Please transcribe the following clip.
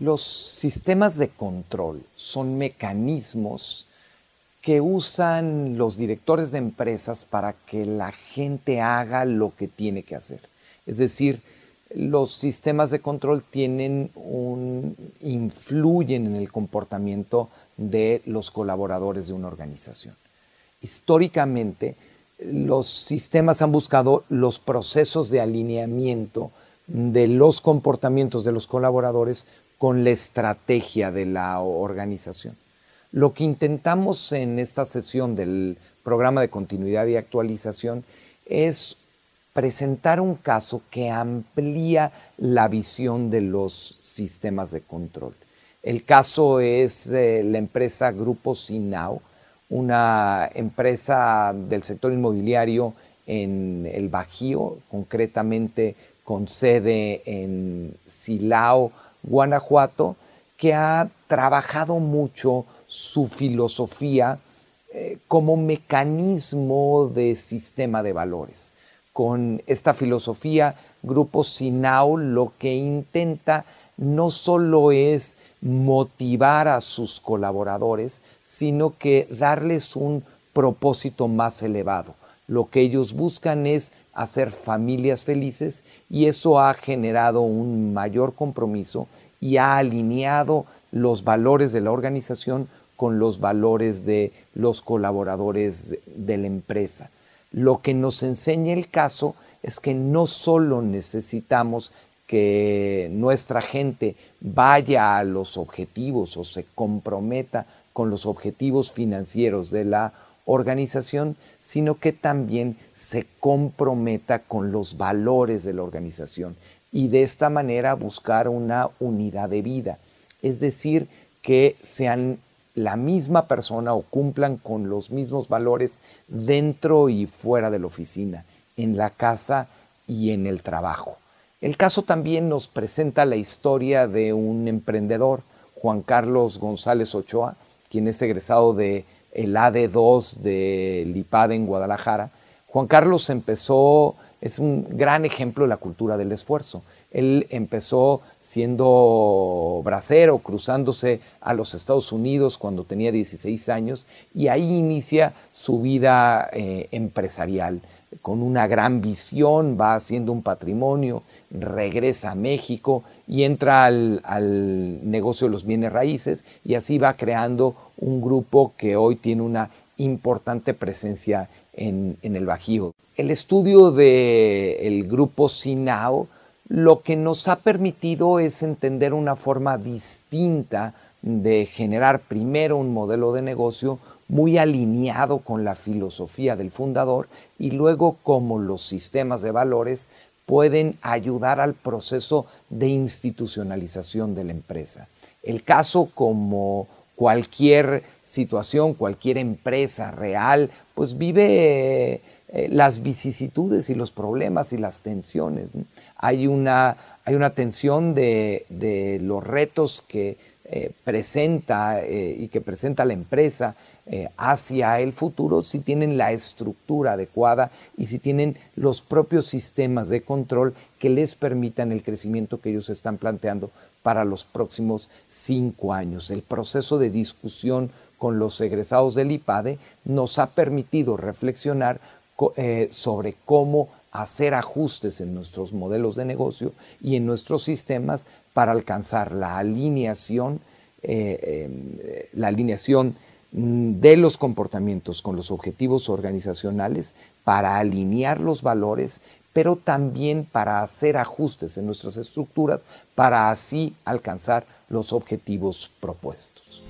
Los sistemas de control son mecanismos que usan los directores de empresas para que la gente haga lo que tiene que hacer. Es decir, los sistemas de control tienen un influyen en el comportamiento de los colaboradores de una organización. Históricamente, los sistemas han buscado los procesos de alineamiento de los comportamientos de los colaboradores con la estrategia de la organización. Lo que intentamos en esta sesión del programa de continuidad y actualización es presentar un caso que amplía la visión de los sistemas de control. El caso es la empresa Grupo Sinao, una empresa del sector inmobiliario en el Bajío, concretamente con sede en Silao, Guanajuato, que ha trabajado mucho su filosofía eh, como mecanismo de sistema de valores. Con esta filosofía, Grupo Sinau lo que intenta no solo es motivar a sus colaboradores, sino que darles un propósito más elevado. Lo que ellos buscan es hacer familias felices y eso ha generado un mayor compromiso y ha alineado los valores de la organización con los valores de los colaboradores de la empresa. Lo que nos enseña el caso es que no solo necesitamos que nuestra gente vaya a los objetivos o se comprometa con los objetivos financieros de la organización, organización, sino que también se comprometa con los valores de la organización y de esta manera buscar una unidad de vida. Es decir, que sean la misma persona o cumplan con los mismos valores dentro y fuera de la oficina, en la casa y en el trabajo. El caso también nos presenta la historia de un emprendedor, Juan Carlos González Ochoa, quien es egresado de el AD2 de Lipada en Guadalajara, Juan Carlos empezó, es un gran ejemplo de la cultura del esfuerzo. Él empezó siendo bracero, cruzándose a los Estados Unidos cuando tenía 16 años y ahí inicia su vida eh, empresarial. Con una gran visión, va haciendo un patrimonio, regresa a México y entra al, negocio de los bienes raíces y así va creando un grupo que hoy tiene una importante presencia en, el Bajío. El estudio del grupo Sinao lo que nos ha permitido es entender una forma distinta de generar primero un modelo de negocio muy alineado con la filosofía del fundador y luego cómo los sistemas de valores pueden ayudar al proceso de institucionalización de la empresa. El caso como cualquier situación, cualquier empresa real, pues vive eh, las vicisitudes y los problemas y las tensiones. Hay, una, hay una tensión de, los retos que eh, presenta eh, y que presenta la empresa hacia el futuro si tienen la estructura adecuada y si tienen los propios sistemas de control que les permitan el crecimiento que ellos están planteando para los próximos cinco años. El proceso de discusión con los egresados del IPADE nos ha permitido reflexionar eh, sobre cómo hacer ajustes en nuestros modelos de negocio y en nuestros sistemas para alcanzar la alineación, eh, em, la alineación mm, de los comportamientos con los objetivos organizacionales para alinear los valores, pero también para hacer ajustes en nuestras estructuras para así alcanzar los objetivos propuestos.